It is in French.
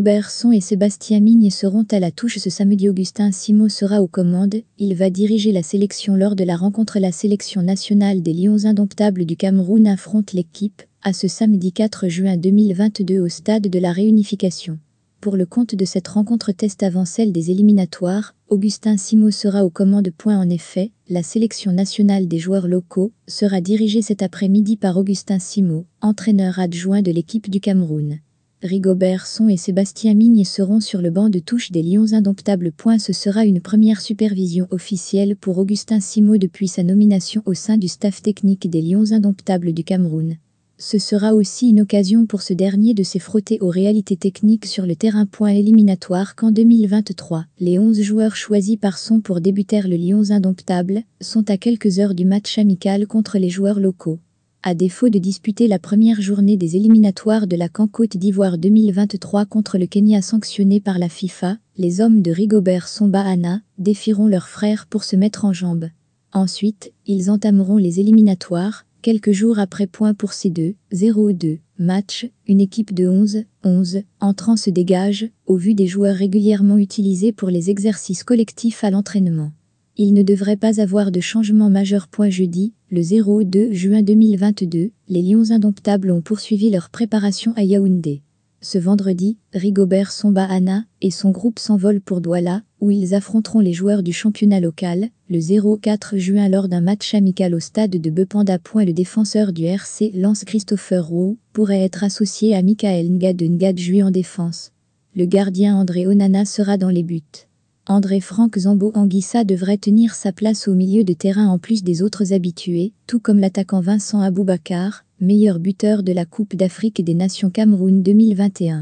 Berson et Sébastien Migne seront à la touche ce samedi. Augustin Simo sera aux commandes, il va diriger la sélection lors de la rencontre. La sélection nationale des Lions indomptables du Cameroun affronte l'équipe à ce samedi 4 juin 2022 au stade de la réunification. Pour le compte de cette rencontre test avant celle des éliminatoires, Augustin Simo sera aux commandes. Point en effet, la sélection nationale des joueurs locaux sera dirigée cet après-midi par Augustin Simo, entraîneur adjoint de l'équipe du Cameroun. Rigobertson et Sébastien Migne seront sur le banc de touche des Lions indomptables. Ce sera une première supervision officielle pour Augustin Simo depuis sa nomination au sein du staff technique des Lions indomptables du Cameroun. Ce sera aussi une occasion pour ce dernier de s'effrotter aux réalités techniques sur le terrain. Point éliminatoire qu'en 2023, les 11 joueurs choisis par son pour débuter le Lions indomptables sont à quelques heures du match amical contre les joueurs locaux à défaut de disputer la première journée des éliminatoires de la CAN Côte d'Ivoire 2023 contre le Kenya sanctionné par la FIFA, les hommes de Rigobert Bahana défieront leurs frères pour se mettre en jambes. Ensuite, ils entameront les éliminatoires, quelques jours après point pour ces deux, 0-2 match, une équipe de 11, 11 entrants se dégage, au vu des joueurs régulièrement utilisés pour les exercices collectifs à l'entraînement. Il ne devrait pas avoir de changement majeur. Jeudi, le 02 juin 2022, les Lions indomptables ont poursuivi leur préparation à Yaoundé. Ce vendredi, Rigobert Somba Anna et son groupe s'envolent pour Douala, où ils affronteront les joueurs du championnat local, le 04 juin lors d'un match amical au stade de Bepanda. Le défenseur du RC Lance Christopher Rowe pourrait être associé à Michael Nga de Nga en défense. Le gardien André Onana sera dans les buts. André-Franck Zambo-Anguissa devrait tenir sa place au milieu de terrain en plus des autres habitués, tout comme l'attaquant Vincent Aboubakar, meilleur buteur de la Coupe d'Afrique des Nations Cameroun 2021.